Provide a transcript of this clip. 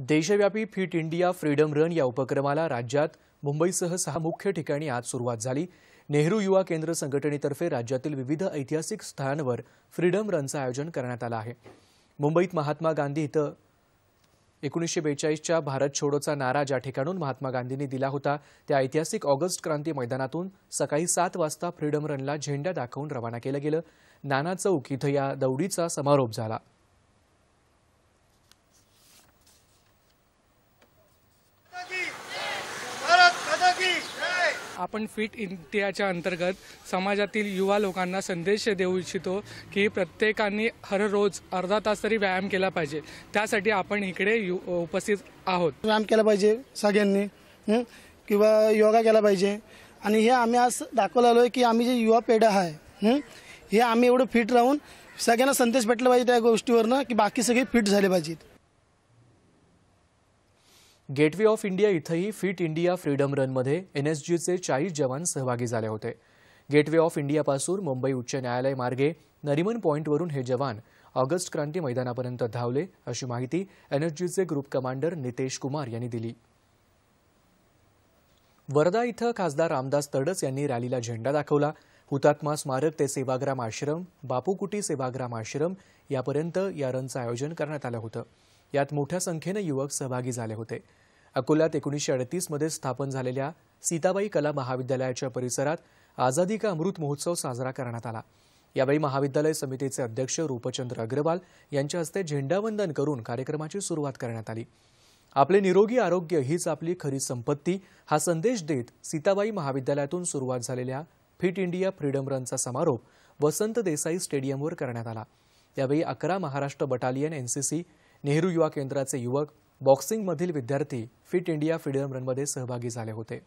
देशव्यापी fit India freedom run या उपक्रमाला राज्यात मुंबईसह सहा मुख्य ठिकाणी आज सुरुवात झाली नेहरू युवा केंद्र संघटनेतर्फे राज्यातील विविध ऐतिहासिक स्थळांवर फ्रीडम रनचं आयोजन करण्यात आलं आहे मुंबईत महात्मा गांधी इथं एकोणीसशे बेचाळीसच्या भारत छोडोचा नारा ज्या ठिकाणून महात्मा गांधींनी दिला होता त्या ऐतिहासिक ऑगस्ट क्रांती मैदानातून सकाळी सात वाजता फ्रीडम रनला झेंडा दाखवून रवाना केलं गेलं नाना चौक इथं या दौडीचा समारोप झाला आपण फिट इंडियाच्या अंतर्गत समाजातील युवा लोकांना संदेश देऊ इच्छितो की प्रत्येकाने रोज अर्धा तास तरी व्यायाम केला पाहिजे त्यासाठी आपण इकडे उपस्थित आहोत व्यायाम केला पाहिजे सगळ्यांनी किंवा योगा केला पाहिजे आणि हे आम्ही आज दाखवलं आलो आहे की आम्ही जे युवा पेढा आहे हे आम्ही एवढं फिट राहून सगळ्यांना संदेश भेटला पाहिजे त्या गोष्टीवरनं की बाकी सगळे फिट झाले पाहिजेत गेटवे ऑफ इंडिया इथंही फिट इंडिया फ्रीडम रनमध्ये एन एस चाळीस जवान सहभागी झाले होते गेटवे ऑफ इंडियापासून मुंबई उच्च न्यायालय मार्गे नरिमन पॉईंटवरून हे जवान ऑगस्ट क्रांती मैदानापर्यंत धावले अशी माहिती एनएसजीचे ग्रुप कमांडर नितेश कुमार यांनी दिली वर्धा इथं खासदार रामदास तडस यांनी रॅलीला झेंडा दाखवला हुतात्मा स्मारक ते सेवाग्राम आश्रम बापूकुटी सेवाग्राम आश्रम यापर्यंत या रनचं आयोजन करण्यात आलं होतं यात मोठ्या संख्येनं युवक सहभागी झाले होते अकोल्यात एकोणीसशे अडतीसमध्ये स्थापन झालेल्या सीताबाई कला महाविद्यालयाच्या परिसरात आझादी का अमृत महोत्सव साजरा करण्यात आला यावेळी महाविद्यालय समितीचे अध्यक्ष रूपचंद्र अग्रवाल यांच्या हस्ते झेंडावंदन करून कार्यक्रमाची सुरुवात करण्यात आली आपले निरोगी आरोग्य हीच आपली खरी संपत्ती हा संदेश देत सीताबाई महाविद्यालयातून सुरुवात झालेल्या फिट इंडिया फ्रीडम रनचा समारोप वसंत देसाई स्टेडियमवर करण्यात आला यावेळी अकरा महाराष्ट्र बटालियन एनसीसी नेहरू युवा केंद्राचे युवक बॉक्सिंगमधील विद्यार्थी फिट इंडिया फ्रीडम रनमध्ये सहभागी झाले होते